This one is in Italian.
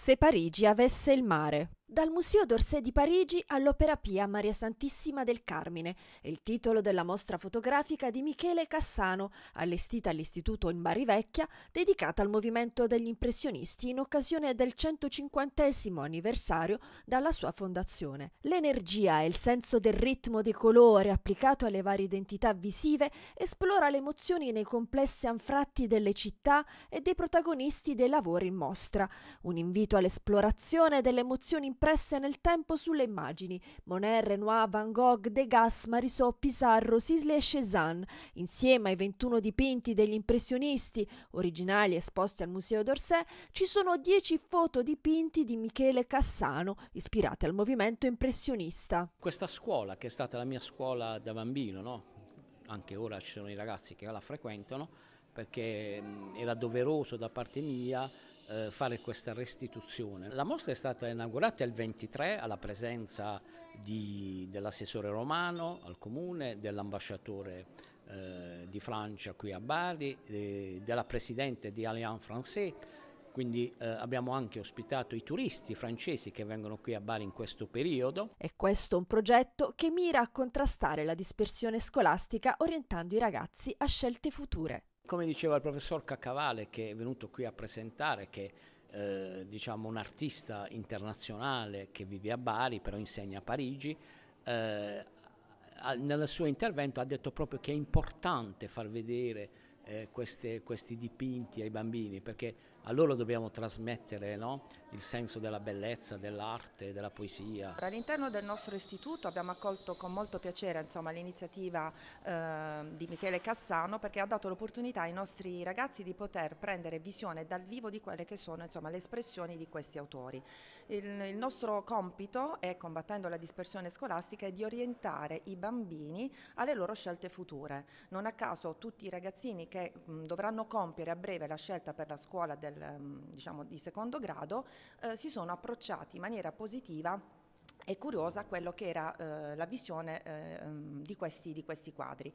se Parigi avesse il mare. Dal Museo d'Orsay di Parigi all'Opera Pia Maria Santissima del Carmine, il titolo della mostra fotografica di Michele Cassano, allestita all'Istituto in Barivecchia, dedicata al movimento degli impressionisti in occasione del 150 anniversario dalla sua fondazione. L'energia e il senso del ritmo di colore applicato alle varie identità visive esplora le emozioni nei complessi anfratti delle città e dei protagonisti dei lavori in mostra, un invito all'esplorazione delle emozioni impresse nel tempo sulle immagini. Monet, Renoir, Van Gogh, Degas, Marisot, Pizarro, Sisley e Cézanne, insieme ai 21 dipinti degli impressionisti originali esposti al Museo d'Orsay, ci sono 10 foto dipinti di Michele Cassano, ispirate al movimento impressionista. Questa scuola, che è stata la mia scuola da bambino, no? anche ora ci sono i ragazzi che la frequentano, perché era doveroso da parte mia eh, fare questa restituzione. La mostra è stata inaugurata il 23 alla presenza dell'assessore romano al comune, dell'ambasciatore eh, di Francia qui a Bari, eh, della presidente di Allianz Français quindi eh, abbiamo anche ospitato i turisti francesi che vengono qui a Bari in questo periodo. E questo è un progetto che mira a contrastare la dispersione scolastica orientando i ragazzi a scelte future come diceva il professor Caccavale che è venuto qui a presentare, che eh, diciamo un artista internazionale che vive a Bari però insegna a Parigi, eh, nel suo intervento ha detto proprio che è importante far vedere eh, queste, questi dipinti ai bambini, perché a loro dobbiamo trasmettere no? il senso della bellezza, dell'arte, della poesia. All'interno del nostro istituto abbiamo accolto con molto piacere l'iniziativa eh, di Michele Cassano perché ha dato l'opportunità ai nostri ragazzi di poter prendere visione dal vivo di quelle che sono insomma, le espressioni di questi autori. Il, il nostro compito è, combattendo la dispersione scolastica, è di orientare i bambini alle loro scelte future. Non a caso tutti i ragazzini che che mh, mm, dovranno compiere a breve la scelta per la scuola del, mh, mm, diciamo, di secondo grado eh, si sono approcciati in maniera positiva e curiosa quello che era eh, la visione eh, mm, di, questi, di, questi, quadri.